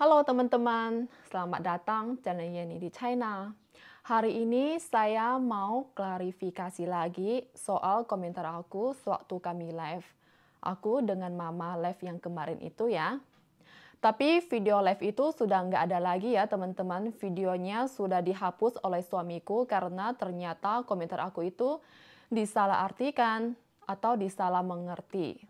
Halo teman-teman, selamat datang channel Yeni di China. Hari ini saya mau klarifikasi lagi soal komentar aku sewaktu kami live. Aku dengan mama live yang kemarin itu ya. Tapi video live itu sudah nggak ada lagi ya teman-teman. Videonya sudah dihapus oleh suamiku karena ternyata komentar aku itu disalahartikan atau disalah mengerti.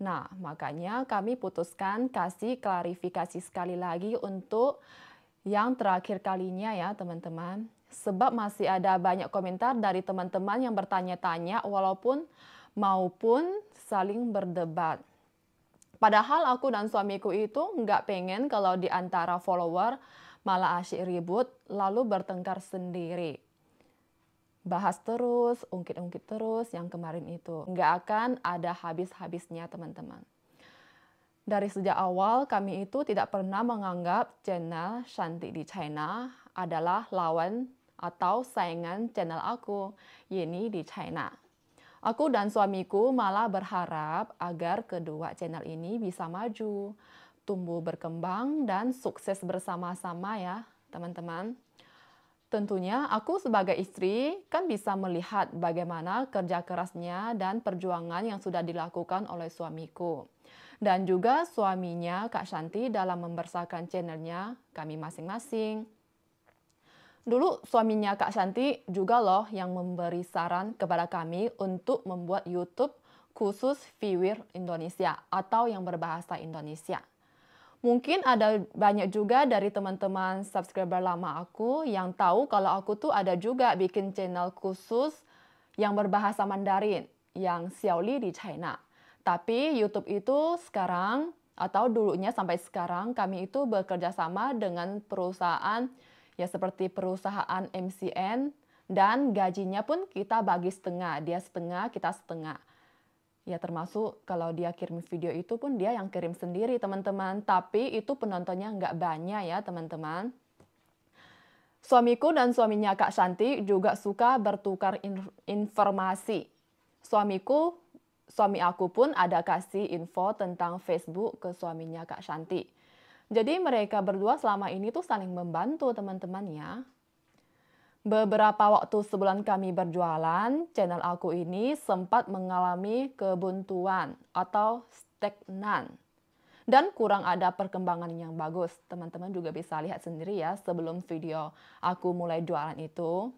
Nah, makanya kami putuskan kasih klarifikasi sekali lagi untuk yang terakhir kalinya ya teman-teman. Sebab masih ada banyak komentar dari teman-teman yang bertanya-tanya walaupun maupun saling berdebat. Padahal aku dan suamiku itu nggak pengen kalau di antara follower malah asyik ribut lalu bertengkar sendiri bahas terus, ungkit-ungkit terus yang kemarin itu. Nggak akan ada habis-habisnya teman-teman. Dari sejak awal kami itu tidak pernah menganggap channel Shanti di China adalah lawan atau saingan channel aku, Yeni di China. Aku dan suamiku malah berharap agar kedua channel ini bisa maju, tumbuh berkembang, dan sukses bersama-sama ya teman-teman. Tentunya aku sebagai istri kan bisa melihat bagaimana kerja kerasnya dan perjuangan yang sudah dilakukan oleh suamiku. Dan juga suaminya Kak Shanti dalam membesarkan channelnya kami masing-masing. Dulu suaminya Kak Shanti juga loh yang memberi saran kepada kami untuk membuat YouTube khusus viewer Indonesia atau yang berbahasa Indonesia. Mungkin ada banyak juga dari teman-teman subscriber lama aku yang tahu kalau aku tuh ada juga bikin channel khusus yang berbahasa Mandarin yang Xiaoli di China. Tapi YouTube itu sekarang atau dulunya sampai sekarang kami itu bekerja sama dengan perusahaan ya seperti perusahaan MCN dan gajinya pun kita bagi setengah, dia setengah, kita setengah. Ya termasuk kalau dia kirim video itu pun dia yang kirim sendiri teman-teman. Tapi itu penontonnya nggak banyak ya teman-teman. Suamiku dan suaminya Kak Shanti juga suka bertukar in informasi. Suamiku, suami aku pun ada kasih info tentang Facebook ke suaminya Kak Shanti. Jadi mereka berdua selama ini tuh saling membantu teman-teman ya. Beberapa waktu sebulan kami berjualan, channel aku ini sempat mengalami kebuntuan atau stagnan dan kurang ada perkembangan yang bagus. Teman-teman juga bisa lihat sendiri ya sebelum video aku mulai jualan itu.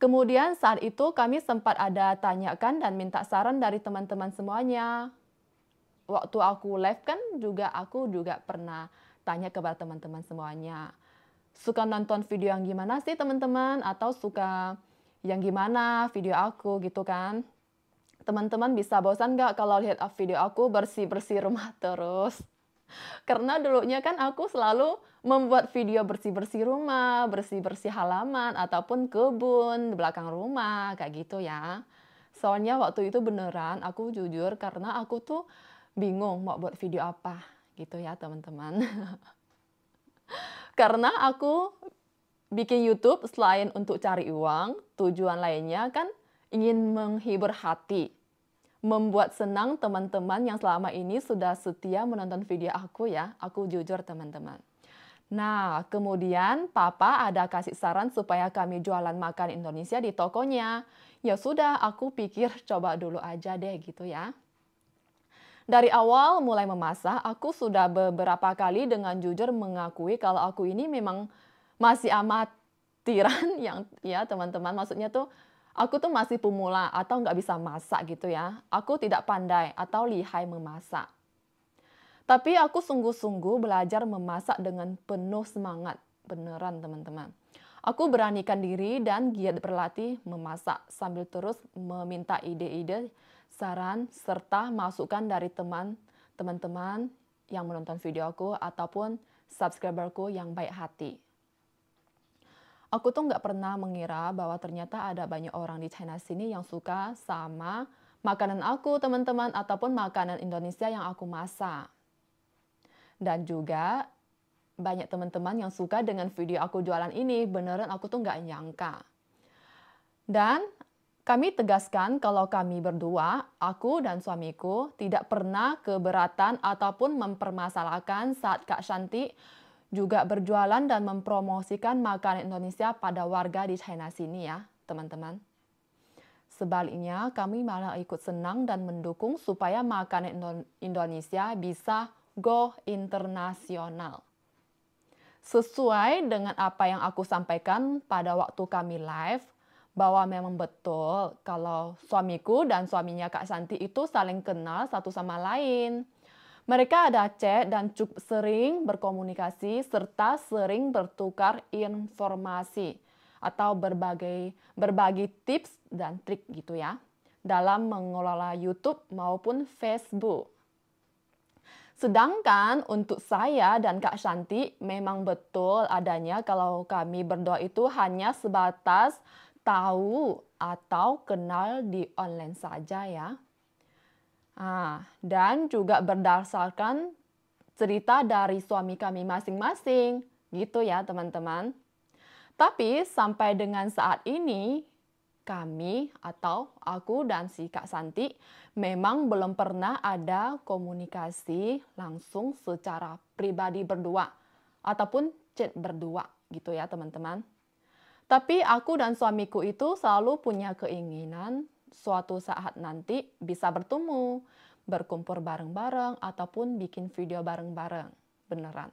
Kemudian saat itu kami sempat ada tanyakan dan minta saran dari teman-teman semuanya. Waktu aku live kan juga aku juga pernah tanya kepada teman-teman semuanya suka nonton video yang gimana sih teman-teman atau suka yang gimana video aku gitu kan. Teman-teman bisa bosan nggak kalau lihat video aku bersih-bersih rumah terus? Karena dulunya kan aku selalu membuat video bersih-bersih rumah, bersih-bersih halaman, ataupun kebun, belakang rumah, kayak gitu ya. Soalnya waktu itu beneran aku jujur karena aku tuh bingung mau buat video apa gitu ya teman-teman. Karena aku bikin YouTube selain untuk cari uang, tujuan lainnya kan ingin menghibur hati, membuat senang teman-teman yang selama ini sudah setia menonton video aku ya. Aku jujur teman-teman. Nah, kemudian papa ada kasih saran supaya kami jualan makan Indonesia di tokonya. Ya sudah, aku pikir coba dulu aja deh gitu ya. Dari awal mulai memasak, aku sudah beberapa kali dengan jujur mengakui kalau aku ini memang masih amatiran yang ya teman-teman maksudnya tuh aku tuh masih pemula atau nggak bisa masak gitu ya. Aku tidak pandai atau lihai memasak. Tapi aku sungguh-sungguh belajar memasak dengan penuh semangat. Beneran teman-teman. Aku beranikan diri dan giat berlatih memasak sambil terus meminta ide-ide saran, serta masukan dari teman, teman yang menonton video aku ataupun subscriberku yang baik hati. Aku tuh nggak pernah mengira bahwa ternyata ada banyak orang di China sini yang suka sama makanan aku, teman-teman, ataupun makanan Indonesia yang aku masak. Dan juga banyak teman-teman yang suka dengan video aku jualan ini. Beneran aku tuh nggak nyangka. Dan kami tegaskan kalau kami berdua, aku dan suamiku, tidak pernah keberatan ataupun mempermasalahkan saat Kak Shanti juga berjualan dan mempromosikan makanan Indonesia pada warga di China sini ya, teman-teman. Sebaliknya, kami malah ikut senang dan mendukung supaya makanan Indonesia bisa go internasional. Sesuai dengan apa yang aku sampaikan pada waktu kami live, bahwa memang betul kalau suamiku dan suaminya Kak Santi itu saling kenal satu sama lain. Mereka ada chat dan cukup sering berkomunikasi serta sering bertukar informasi atau berbagai berbagi tips dan trik gitu ya dalam mengelola YouTube maupun Facebook. Sedangkan untuk saya dan Kak Shanti memang betul adanya kalau kami berdoa itu hanya sebatas tahu atau kenal di online saja ya. Ah, dan juga berdasarkan cerita dari suami kami masing-masing, gitu ya teman-teman. Tapi sampai dengan saat ini, kami atau aku dan si Kak Santi memang belum pernah ada komunikasi langsung secara pribadi berdua ataupun chat berdua gitu ya teman-teman. Tapi aku dan suamiku itu selalu punya keinginan suatu saat nanti bisa bertemu, berkumpul bareng-bareng, ataupun bikin video bareng-bareng. Beneran.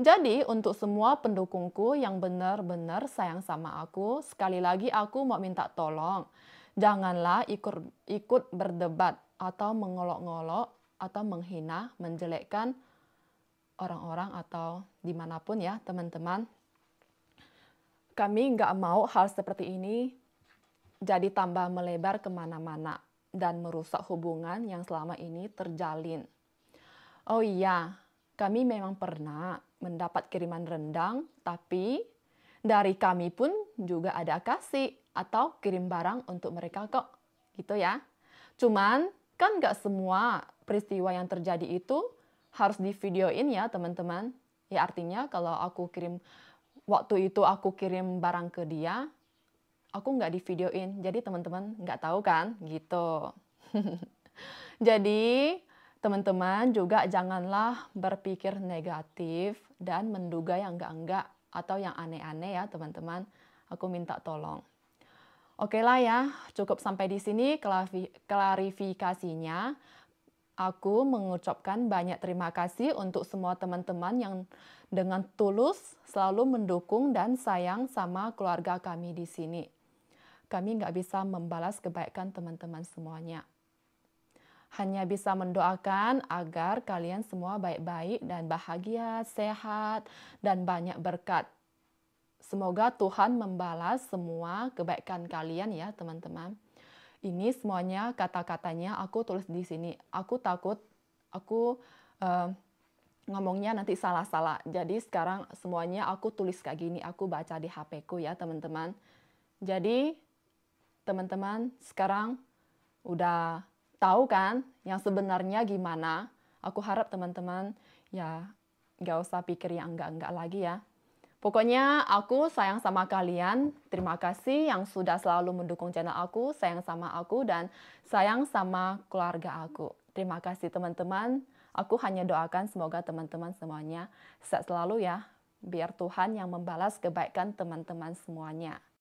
Jadi untuk semua pendukungku yang benar-benar sayang sama aku, sekali lagi aku mau minta tolong. Janganlah ikut, ikut berdebat atau mengolok-ngolok atau menghina, menjelekkan orang-orang atau dimanapun ya teman-teman kami nggak mau hal seperti ini jadi tambah melebar kemana-mana dan merusak hubungan yang selama ini terjalin. Oh iya, kami memang pernah mendapat kiriman rendang, tapi dari kami pun juga ada kasih atau kirim barang untuk mereka kok. Gitu ya. Cuman kan nggak semua peristiwa yang terjadi itu harus divideoin ya teman-teman. Ya artinya kalau aku kirim waktu itu aku kirim barang ke dia, aku nggak di videoin. Jadi teman-teman nggak tahu kan gitu. Jadi teman-teman juga janganlah berpikir negatif dan menduga yang enggak-enggak atau yang aneh-aneh ya teman-teman. Aku minta tolong. Oke lah ya, cukup sampai di sini klarifikasinya. Aku mengucapkan banyak terima kasih untuk semua teman-teman yang dengan tulus selalu mendukung dan sayang sama keluarga kami di sini. Kami nggak bisa membalas kebaikan teman-teman semuanya. Hanya bisa mendoakan agar kalian semua baik-baik dan bahagia, sehat, dan banyak berkat. Semoga Tuhan membalas semua kebaikan kalian ya teman-teman. Ini semuanya kata-katanya aku tulis di sini. Aku takut aku uh, ngomongnya nanti salah-salah. Jadi sekarang semuanya aku tulis kayak gini, aku baca di HP ku ya teman-teman. Jadi teman-teman sekarang udah tahu kan yang sebenarnya gimana. Aku harap teman-teman ya gak usah pikir yang enggak-enggak lagi ya. Pokoknya aku sayang sama kalian. Terima kasih yang sudah selalu mendukung channel aku, sayang sama aku dan sayang sama keluarga aku. Terima kasih teman-teman. Aku hanya doakan semoga teman-teman semuanya sehat selalu ya. Biar Tuhan yang membalas kebaikan teman-teman semuanya.